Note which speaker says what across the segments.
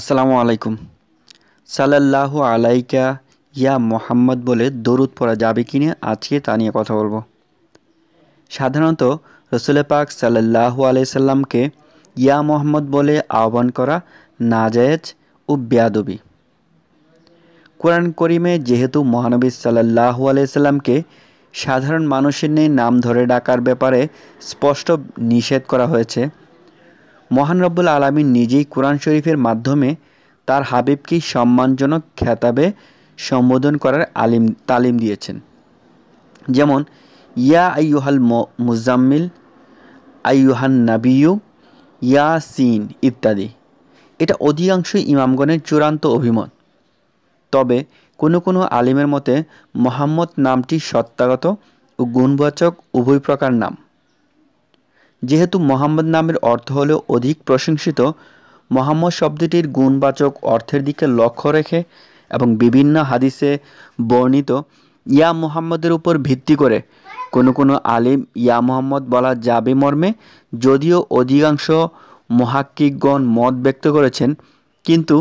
Speaker 1: আসসালামু আলাইকুম সাল্লাল্লাহু আলাইকা ইয়া মোহাম্মদ বলে দরুদ পড়া যাবে কি না আজকে তা নিয়ে কথা বলবো সাধারণত রসুলে পাক আলাই সাল্লামকে ইয়া মোহাম্মদ বলে আহ্বান করা নাজায়েজ ও বেয়াদবি কোরআন করিমে যেহেতু মহানবী আলাই আলাইসাল্লামকে সাধারণ মানুষের নিয়ে নাম ধরে ডাকার ব্যাপারে স্পষ্ট নিষেধ করা হয়েছে মহান রব্বুল আলমী নিজেই কোরআন শরীফের মাধ্যমে তার হাবিবকে সম্মানজনক খেতাবে সম্বোধন করার আলিম তালিম দিয়েছেন যেমন ইয়া আইয়ুহাল মুজাম্মিল আইয়ুহান নাবিউ ইয়া সিন ইত্যাদি এটা অধিকাংশ ইমামগণের চূড়ান্ত অভিমত তবে কোনো কোনো আলিমের মতে মোহাম্মদ নামটি সত্তাগত ও গুণবাচক উভয় প্রকার নাম যেহেতু মোহাম্মদ নামের অর্থ হল অধিক প্রশংসিত মোহাম্মদ শব্দটির গুণবাচক অর্থের দিকে লক্ষ্য রেখে এবং বিভিন্ন হাদিসে বর্ণিত ইয়া মোহাম্মদের উপর ভিত্তি করে কোনো কোনো আলিম ইয়া মোহাম্মদ বলা যাবে মর্মে যদিও অধিকাংশ মহাক্কিকগণ মত ব্যক্ত করেছেন কিন্তু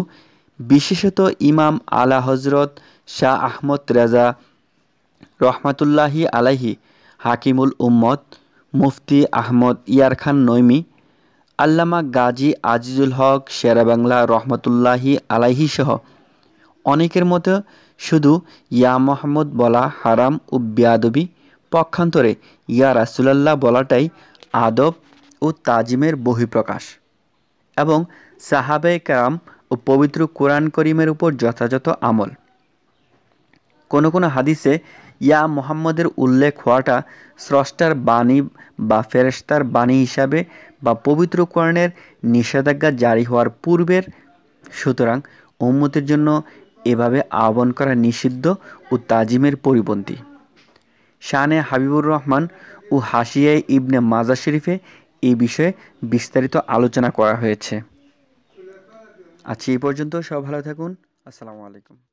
Speaker 1: বিশেষত ইমাম আলা হজরত শাহ আহমদ রেজা রহমাতুল্লাহি আলাইহি হাকিমুল উম্মত মুফতি আহমদ ইয়ার খান নৈমি আল্লামা গাজী আজিজুল হক বাংলা রহমতুল্লাহি আলাইহি সহ অনেকের মতো শুধু ইয়া মোহাম্মদ বলা হারাম ও বেয়াদবি পক্ষান্তরে ইয়া রাসুলাল্লাহ বলাটাই আদব ও তাজিমের বহিঃপ্রকাশ এবং সাহাবে কাম ও পবিত্র কোরআন করিমের উপর যথাযথ আমল কোনো কোনো হাদিসে ইয়া মোহাম্মদের উল্লেখ হওয়াটা স্রষ্টার বাণী বা ফেরস্তার বাণী হিসাবে বা পবিত্র কর্ণের নিষেধাজ্ঞা জারি হওয়ার পূর্বের সুতরাং উম্মতের জন্য এভাবে আহ্বান করা নিষিদ্ধ ও তাজিমের পরিপন্থী শানে হাবিবুর রহমান ও হাসিয়া ইবনে মাজা শরীফে এই বিষয়ে বিস্তারিত আলোচনা করা হয়েছে আচ্ছা এই পর্যন্ত সব ভালো থাকুন আসসালামু আলাইকুম